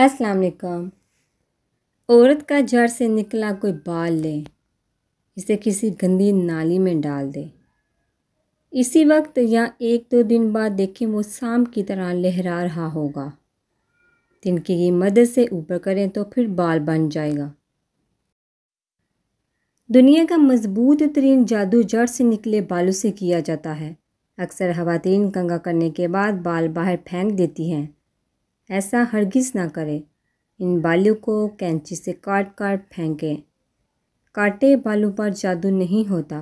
अस्सलाम वालेकुम औरत का जड़ से निकला कोई बाल ले इसे किसी गंदी नाली में डाल दे इसी वक्त या एक दो दिन बाद देखें वो शाम की तरह लहरा रहा होगा दिन की मदद से ऊपर करें तो फिर बाल बन जाएगा दुनिया का मजबूत तरीन जादू जड़ से निकले बालों से किया जाता है अक्सर खातन कंगा करने के बाद बाल बाहर फेंक देती हैं ऐसा हरगिज़ ना करें इन बालों को कैंची से काट काट फेंकें काटे बालों पर जादू नहीं होता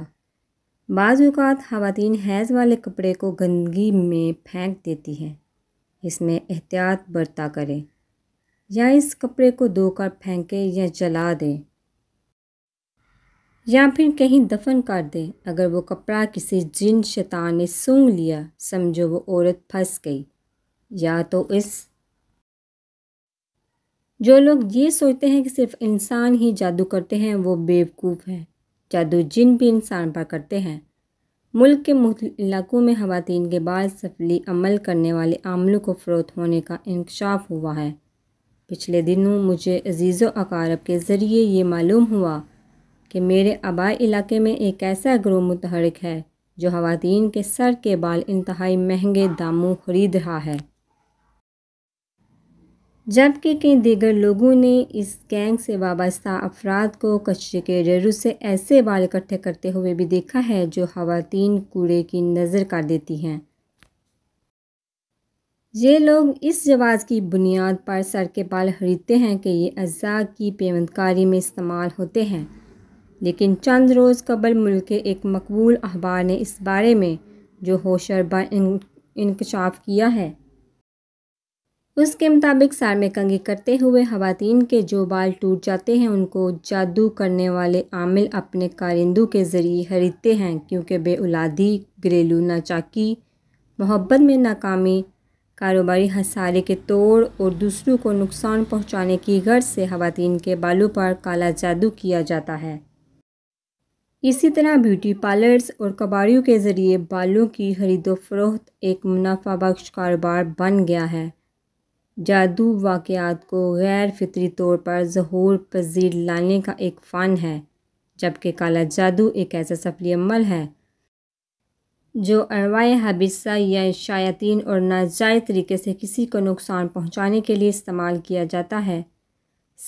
बाज़ अवत खातन हैज़ वाले कपड़े को गंदगी में फेंक देती हैं इसमें एहतियात बरता करें या इस कपड़े को धोकर फेंकें या जला दें या फिर कहीं दफन कर दें अगर वो कपड़ा किसी जिन शैतान ने सूंघ लिया समझो वो औरत फंस गई या तो इस जो लोग ये सोचते हैं कि सिर्फ इंसान ही जादू करते हैं वो बेवकूफ़ हैं जादू जिन भी इंसान पर करते हैं मुल्क के मुख्त इलाकों में खातन के बाद सफली अमल करने वाले आमलों को फ़रोत होने का इंकशाफ हुआ है पिछले दिनों मुझे अजीज़ अकारब के ज़रिए ये मालूम हुआ कि मेरे आबाई इलाके में एक ऐसा ग्रोह मुतहरक है जो खातन के सर के बाल इंतहाई महंगे दामों खरीद रहा है जबकि कई दीगर लोगों ने इस गैंग से वाबस्ता अफराद को कचरे के रेरू से ऐसे बाल इकट्ठे करते हुए भी देखा है जो खातन कूड़े की नज़र कर देती हैं ये लोग इस जवाज़ की बुनियाद पर सर के बाल खरीदते हैं कि ये अज्जा की पेमंदकारी में इस्तेमाल होते हैं लेकिन चंद रोज़ कबल मुल्क के एक मकबूल अखबार ने इस बारे में जो होशरबा इनकशाफ किया है उसके मुताबिक सार में कंगी करते हुए खातन के जो बाल टूट जाते हैं उनको जादू करने वाले आमिल अपने कारिंदों के ज़रिए खरीदते हैं क्योंकि बे उलादी घरेलू नाचाकी मोहब्बत में नाकामी कारोबारी हसारे के तोड़ और दूसरों को नुकसान पहुंचाने की गर्ज से खातन के बालों पर काला जादू किया जाता है इसी तरह ब्यूटी पार्लर्स और कबाड़ियों के ज़रिए बालों की खरीदो फरोख्त एक मुनाफा बख्श कारोबार बन गया है जादू वाक़ात को गैर फितरी तौर पर जहूर पजीर लाने का एक फ़न है जबकि काला जादू एक ऐसा सफली अमल है जो अरवा हबिस्सा या शायतीन और नाजायज़ तरीके से किसी को नुकसान पहुंचाने के लिए इस्तेमाल किया जाता है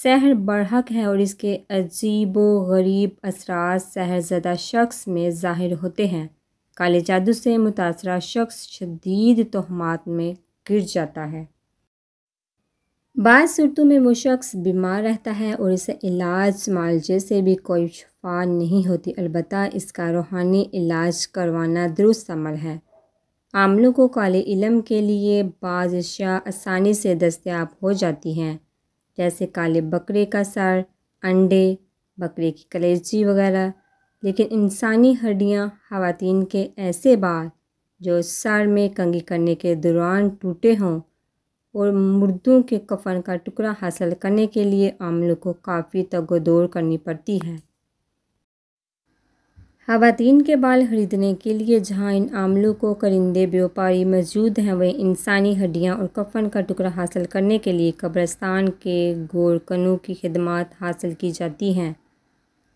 सहर बरहक है और इसके अजीब व गरीब असरा सहरजदा शख्स में ज़ाहिर होते हैं काले जादू से मुतासरा शख्स शदीद तोहमात में गिर जाता है बाज़ सूरतों में वो शख्स बीमार रहता है और इसे इलाज मालजे से भी कोई शफा नहीं होती अलबत् इसका रूहानी इलाज करवाना दुरुस्त अमल है आमलों को काले इलम के लिए बाज़ अशिया आसानी से दस्तियाब हो जाती हैं जैसे काले बकरे का सर अंडे बकरे की कलेजी वगैरह लेकिन इंसानी हड्डियाँ खातन के ऐसे बाल जो सर में कंगी करने के दौरान टूटे हों और मुर्दों के कफन का टुकड़ा हासिल करने के लिए आमलों को काफ़ी तगोदौड़ करनी पड़ती है खातन के बाल खरीदने के लिए जहाँ इन आमलों को करिंदे व्यापारी मौजूद हैं वहीं इंसानी हड्डियाँ और कफन का टुकड़ा हासिल करने के लिए कब्रस्तान के गोरकनों की खदमात हासिल की जाती हैं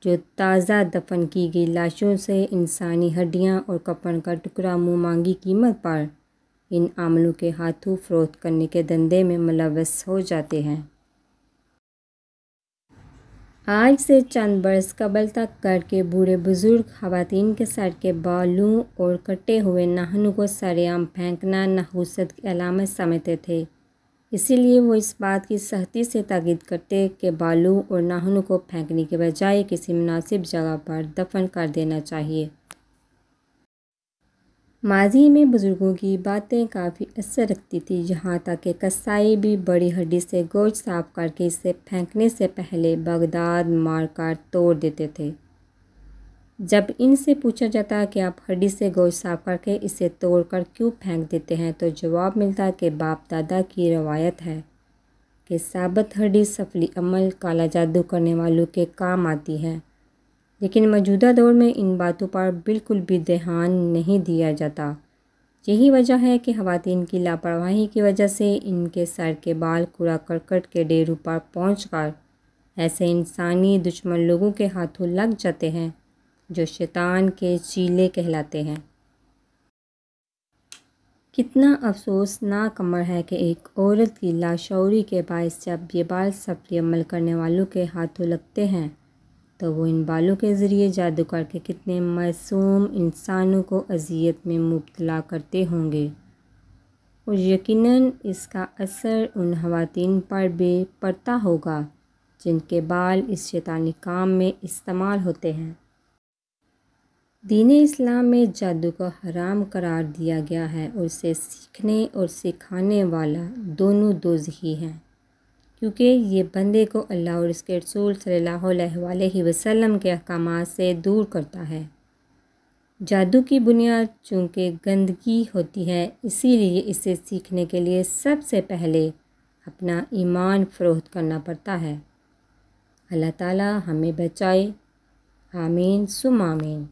जो ताज़ा दफन की गई लाशों से इंसानी हड्डियाँ और कफन का टुकड़ा मुँह मांगी कीमत पर इन आमलों के हाथों फरोख्त करने के धंधे में मुलवस हो जाते हैं आज से चंद बरस कबल तक घर के बूढ़े बुज़ुर्ग खातन के सर के बालों और कटे हुए नाहनों को सरेआम फेंकना नहूसत की अलामत समझते थे इसीलिए वो इस बात की सख्ती से ताकीद करते कि बालों और नाहनों को फेंकने के बजाय किसी मुनासिब जगह पर दफन कर देना चाहिए माजी में बुज़ुर्गों की बातें काफ़ी असर रखती थी यहाँ तक कि कसाई भी बड़ी हड्डी से गोश साफ करके इसे फेंकने से पहले बगदाद मारकर तोड़ देते थे जब इनसे पूछा जाता कि आप हड्डी से गोश्त साफ करके इसे तोड़कर क्यों फेंक देते हैं तो जवाब मिलता कि बाप दादा की रवायत है कि साबत हड्डी सफली अमल काला जादू करने वालों के काम आती है लेकिन मौजूदा दौर में इन बातों पर बिल्कुल भी ध्यान नहीं दिया जाता यही वजह है कि खातिन की लापरवाही की वजह से इनके सर के बाल कूड़ा करकट के डेरू पर पहुँच कर ऐसे इंसानी दुश्मन लोगों के हाथों लग जाते हैं जो शैतान के चीले कहलाते हैं कितना ना कमर है कि एक औरत की लाशौरी के बायस जब ये बाल सफरी अमल करने वालों के हाथों लगते हैं तो वो इन बालों के ज़रिए जादूगर के कितने मासूम इंसानों को अजियत में मुबतला करते होंगे और यकीनन इसका असर उन खातन पर भी पड़ता होगा जिनके बाल इस शैतानी काम में इस्तेमाल होते हैं दीन इस्लाम में जादू को हराम करार दिया गया है और उसे सीखने और सिखाने वाला दोनों दोजही हैं क्योंकि ये बंदे को अल्लाह और इसके रसूल सल्ला वसम के अहकाम से दूर करता है जादू की बुनियाद चूँकि गंदगी होती है इसीलिए इसे सीखने के लिए सबसे पहले अपना ईमान फ़रोख्त करना पड़ता है अल्लाह ताला हमें बचाए आमीन सुमामीन